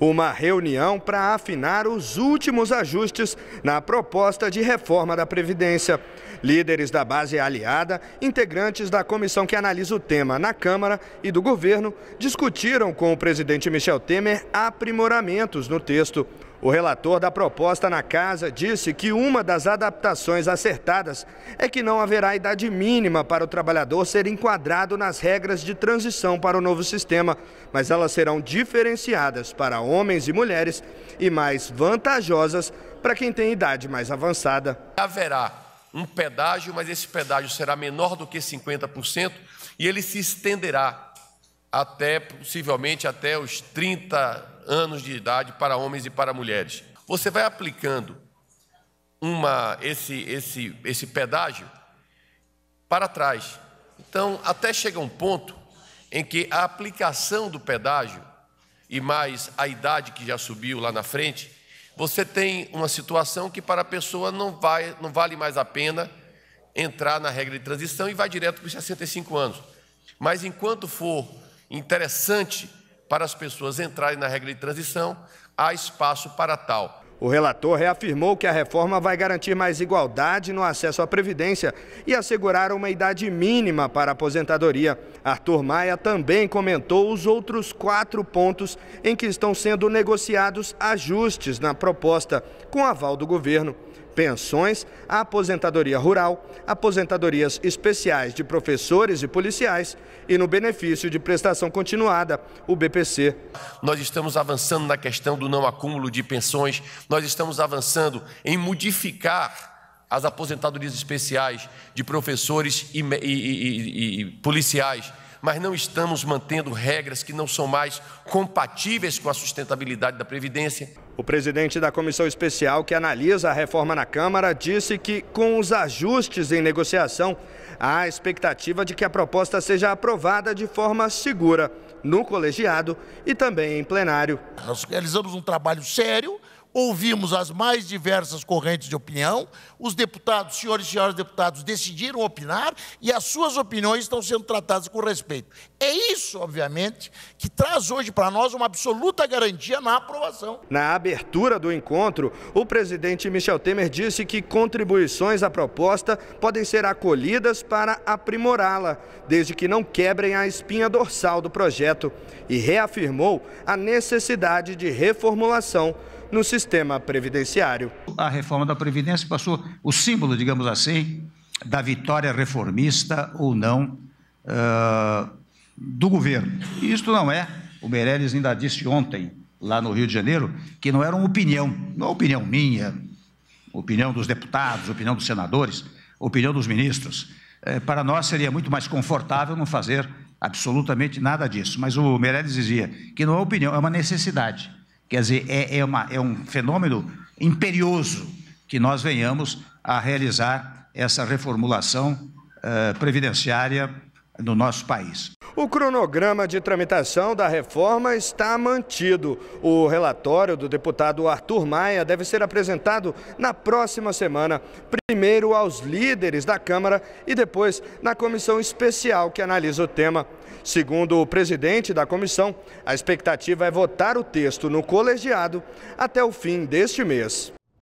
uma reunião para afinar os últimos ajustes na proposta de reforma da Previdência. Líderes da base aliada, integrantes da comissão que analisa o tema na Câmara e do governo, discutiram com o presidente Michel Temer aprimoramentos no texto. O relator da proposta na casa disse que uma das adaptações acertadas é que não haverá idade mínima para o trabalhador ser enquadrado nas regras de transição para o novo sistema, mas elas serão diferenciadas para homens e mulheres e mais vantajosas para quem tem idade mais avançada. Haverá um pedágio, mas esse pedágio será menor do que 50% e ele se estenderá até possivelmente até os 30 anos de idade para homens e para mulheres. Você vai aplicando uma, esse, esse, esse pedágio para trás. Então, até chega um ponto em que a aplicação do pedágio e mais a idade que já subiu lá na frente, você tem uma situação que para a pessoa não, vai, não vale mais a pena entrar na regra de transição e vai direto para os 65 anos. Mas enquanto for interessante para as pessoas entrarem na regra de transição, há espaço para tal. O relator reafirmou que a reforma vai garantir mais igualdade no acesso à Previdência e assegurar uma idade mínima para a aposentadoria. Arthur Maia também comentou os outros quatro pontos em que estão sendo negociados ajustes na proposta, com aval do governo pensões, a aposentadoria rural, aposentadorias especiais de professores e policiais e no benefício de prestação continuada, o BPC. Nós estamos avançando na questão do não acúmulo de pensões, nós estamos avançando em modificar as aposentadorias especiais de professores e, e, e, e policiais mas não estamos mantendo regras que não são mais compatíveis com a sustentabilidade da Previdência. O presidente da comissão especial que analisa a reforma na Câmara disse que, com os ajustes em negociação, há a expectativa de que a proposta seja aprovada de forma segura no colegiado e também em plenário. Nós realizamos um trabalho sério ouvimos as mais diversas correntes de opinião, os deputados, senhores e senhoras deputados, decidiram opinar e as suas opiniões estão sendo tratadas com respeito. É isso, obviamente, que traz hoje para nós uma absoluta garantia na aprovação. Na abertura do encontro, o presidente Michel Temer disse que contribuições à proposta podem ser acolhidas para aprimorá-la, desde que não quebrem a espinha dorsal do projeto, e reafirmou a necessidade de reformulação no sistema sistema previdenciário. A reforma da Previdência passou o símbolo, digamos assim, da vitória reformista ou não uh, do governo. E isto não é, o Meirelles ainda disse ontem, lá no Rio de Janeiro, que não era uma opinião, não é opinião minha, opinião dos deputados, opinião dos senadores, opinião dos ministros. É, para nós seria muito mais confortável não fazer absolutamente nada disso. Mas o Meirelles dizia que não é opinião, é uma necessidade. Quer dizer, é, é, uma, é um fenômeno imperioso que nós venhamos a realizar essa reformulação uh, previdenciária no nosso país. O cronograma de tramitação da reforma está mantido. O relatório do deputado Arthur Maia deve ser apresentado na próxima semana, primeiro aos líderes da Câmara e depois na comissão especial que analisa o tema. Segundo o presidente da comissão, a expectativa é votar o texto no colegiado até o fim deste mês.